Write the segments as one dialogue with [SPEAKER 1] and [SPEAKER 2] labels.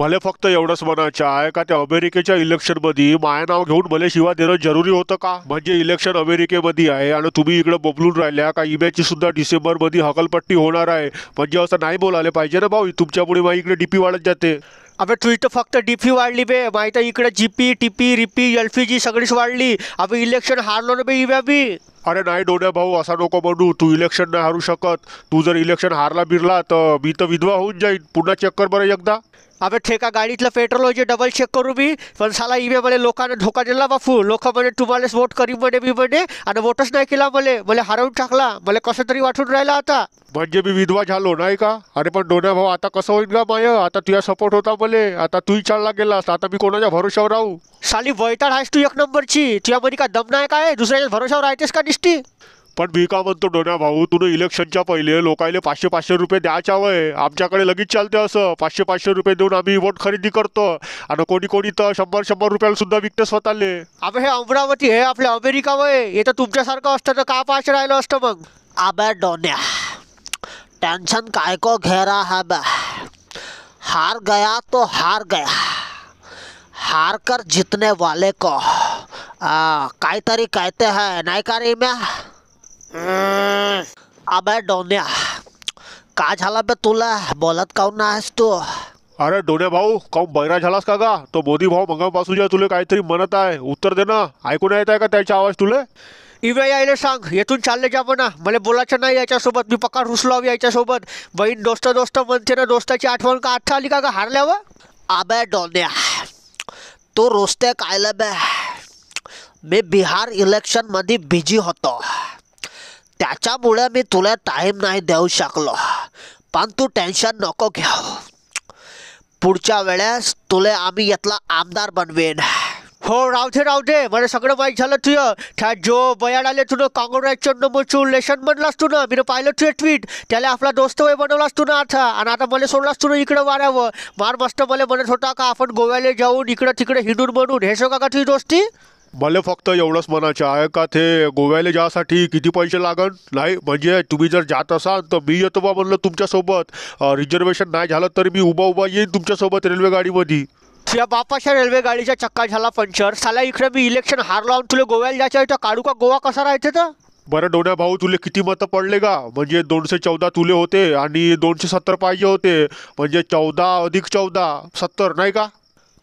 [SPEAKER 1] मला फक्त एवढंच म्हणायचं आहे का त्या अमेरिकेच्या इलेक्शनमध्ये माय नाव घेऊन मला शिवा देणं जरुरी होतं का म्हणजे इलेक्शन अमेरिकेमध्ये आहे आणि तुम्ही इकडे बबलून राहिल्या का इम्याची सुद्धा डिसेंबर मध्ये हकलपट्टी होणार आहे म्हणजे असं नाही बोलायला पाहिजे ना भाऊ तुमच्यामुळे माझी इकडे डीपी वाढत जाते अबे तू इथं फक्त डीपी वाढली बे माहिती इकडे जीपी टीपी रिपी एल पी जी सगळीच वाढली अबे इलेक्शन हारलो ना बे इव्या बी अरे नाही डोण्या भाऊ असा नको म्हणू तू इलेक्शन नाही हारू शकत तू जर इलेक्शन हारला बिरला तर मी तर विधवा होऊन जाईन पुन्हा चेक कर एकदा अबे ठेका गाडीतलं पेट्रोल होजे डबल चेक करू मी पण साला इमे मला लोकांना धोका दिला बापू लोक
[SPEAKER 2] म्हणे तुम्हालाच वोट करी म्हणे मी म्हणे आणि वोटच नाही केला मले मला हरवून टाकला मला कसं तरी वाटून
[SPEAKER 1] राहिला आता म्हणजे मी विधवा झालो नाही का अरे पण डोन्या भाऊ आता कसं होईल का माय आता तुझा सपोर्ट होता मले आता तूही चालला गेलास आता मी कोणाच्या भरोशावर राहू साली वैताळ आहेस तू एक नंबरची तुझ्या म्हणे का दम नाही काय दुसऱ्याच्या भरोशावर राहतेस का गोष्टी पण मी का म्हणतो डोण्या भाऊ तुला इलेक्शनच्या पहिले लोकायले पाचशे पाचशे रुपये द्यायच्या वय आमच्याकडे लगेच चालते असं पाचशे पाचशे रुपये देऊन आम्ही वोट खरेदी करतो आणि कोणी कोणी तर शंभर शंभर रुपयाला सुद्धा विकत स्वतःले
[SPEAKER 2] अबे हे अमरावती हे आपल्या अमेरिका वय हे तर तुमच्यासारखं असतं तर का पाच राहिलं असतं मग आबा डोन्या
[SPEAKER 3] टेन्शन काय को घेरा हा बा हार गया तो हार गया हार कर जितने वाले को काहीतरी ते हाय नाही का रे म्या अबे
[SPEAKER 1] डोन्या का झाला बे तुला बोलत काऊन ना आहेस तू अरे डोन्या भाऊ काऊ बैरा झालास का गा तो मोदी भाऊ मंगापासून तुला काहीतरी म्हणत आहे उत्तर दे ना ऐकून येत आहे का त्याचा आवाज तुला इव्या यायला सांग येथून चालले जा म्हणा मला बोलायचं नाही याच्यासोबत
[SPEAKER 2] मी पक्का रुसलो याच्यासोबत बहीण दोस्त दोस्त म्हणते ना दोस्ताची आठवण का आठ आली का गा हारल्यावर
[SPEAKER 3] अबे डोन्या तू रुसते कायला बे मी बिहार इलेक्शनमध्ये बिझी होतो त्याच्यामुळे मी तुला टाईम नाही देऊ शकलो पण तू टेन्शन नको घे पुढच्या वेळेस तुला आम्ही यातला आमदार बनवेन हो रावते रावते मला सगळं
[SPEAKER 2] माहीत झालं तुझं त्या जो बयान आले तुझं काँग्रेसचं लेशन म्हणलं असतो ना मी पाहिलं तुझे ट्विट त्याला आपला दोस्त वय बनवलास असतो ना आता आणि आता मला सोडला असतो ना इकडं वाऱ्यावं मार मस्त मला म्हणत होता का आपण गोव्याला जाऊन इकडं तिकडे हिंडून म्हणून हे सगळं का तुझी दोस्ती
[SPEAKER 1] मला फक्त एवढंच म्हणायचं आहे का ते गोव्याला जासाठी किती पैसे लागन नाही म्हणजे तुम्ही जर जात असाल तर मी येतो बा म्हणलं तुमच्यासोबत रिझर्वेशन नाही झालं तर मी उभा उभा येईन तुमच्यासोबत रेल्वे गाडीमध्ये या बापाच्या रेल्वे गाडीच्या चक्का झाला पंक्चर साला इकडे मी इलेक्शन हारलो
[SPEAKER 2] आणि तुला गोव्याला जायचं तर काढू का
[SPEAKER 1] गोवा कसा राहायचं तर बरं डोण्या भाऊ तुले किती मतं पडले का म्हणजे दोनशे चौदा तुले होते आणि दोनशे सत्तर पाहिजे होते म्हणजे चौदा अधिक चौदा सत्तर नाही का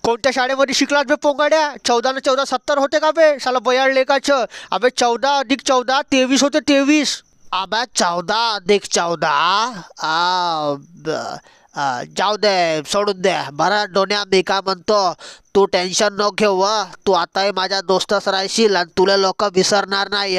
[SPEAKER 1] कोणत्या शाळेमध्ये शिकलात बे पोंगाड्या चौदा ना चौदा सत्तर होते का बे साला
[SPEAKER 3] बयाळ लेखाच अबे चौदा अधिक चौदा तेवीस होते तेवीस आबा चौदा अधिक चौदा जाऊ दे सोडून द्या बरा डोन्या मी का म्हणतो तू टेन्शन न घेऊ वा तू आता माझ्या दोस्तच राहशील आणि तुला लोक विसरणार नाही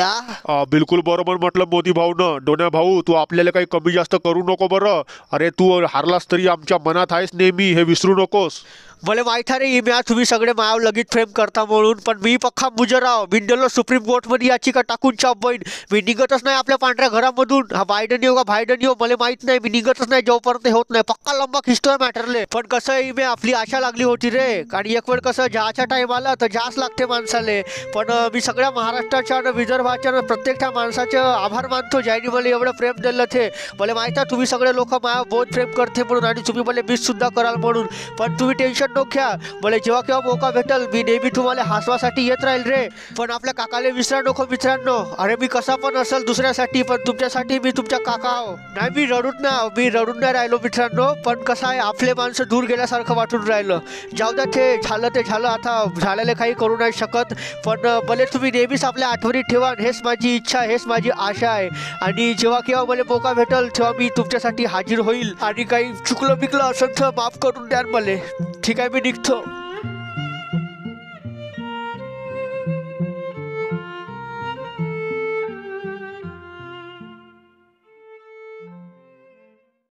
[SPEAKER 1] बिलकुल बरोबर म्हटलं मोदी भाऊ न डोन्या भाऊ तू आपल्याला काही कमी जास्त करू नको बरं अरे तू हारलास तरी आमच्या मनात आहेस नेहमी हे विसरू नकोस मला माहित आहे रे म्या तुम्ही सगळे माया लगीत फ्रेम करता म्हणून पण मी पक्का मुजराव
[SPEAKER 2] बिंडलो सुप्रीम मध्ये याचिका टाकून छाप बहीण मी निघतच नाही आपल्या पांढऱ्या घरामधून हा बायडन येऊ का बायडन येऊ मला माहित नाही मी निघतच नाही जोपर्यंत होत नाही पक्का लंबा आहे मॅटरले पण कसं आहे मी आपली आशा लागली होती रे आणि एक पण कसं ज्याच्या टाईम आला तर जास्त लागते माणसाले पण मी सगळ्या महाराष्ट्राच्या आणि विदर्भाच्या प्रत्येक त्या माणसाचे आभार मानतो ज्यांनी मला एवढं प्रेम दिलं ते मला माहीत आहे तुम्ही सगळे लोक माझ्या बहुत प्रेम करते म्हणून आणि तुम्ही मला मिससुद्धा कराल म्हणून पण तुम्ही टेन्शन नको घ्या मला जेव्हा केव्हा मोका भेटल मी नेहमी तुम्हाला हसवासाठी येत राहील रे पण आपल्या काकाले विसरा नको मित्रांनो अरे मी कसा पण असेल दुसऱ्यासाठी पण तुमच्यासाठी मी तुमच्या काका नाही मी रडून ना मी रडून नाही राहिलो मित्रांनो पण कसं आहे आपले माणसं दूर गेल्यासारखं वाटून राहिलं जाऊ द्या ते झालं ते झालं आता झालेलं काही करू नाही शकत पण भले तुम्ही नेहमीच आपल्या आठवणीत ठेवा हेच माझी इच्छा हेच माझी आशा आहे आणि जेव्हा केव्हा मला मोका भेटल तेव्हा मी तुमच्यासाठी हाजीर होईल आणि काही चुकलं बिकलं असं माफ करून द्याल मला ठीक आहे मी निघतो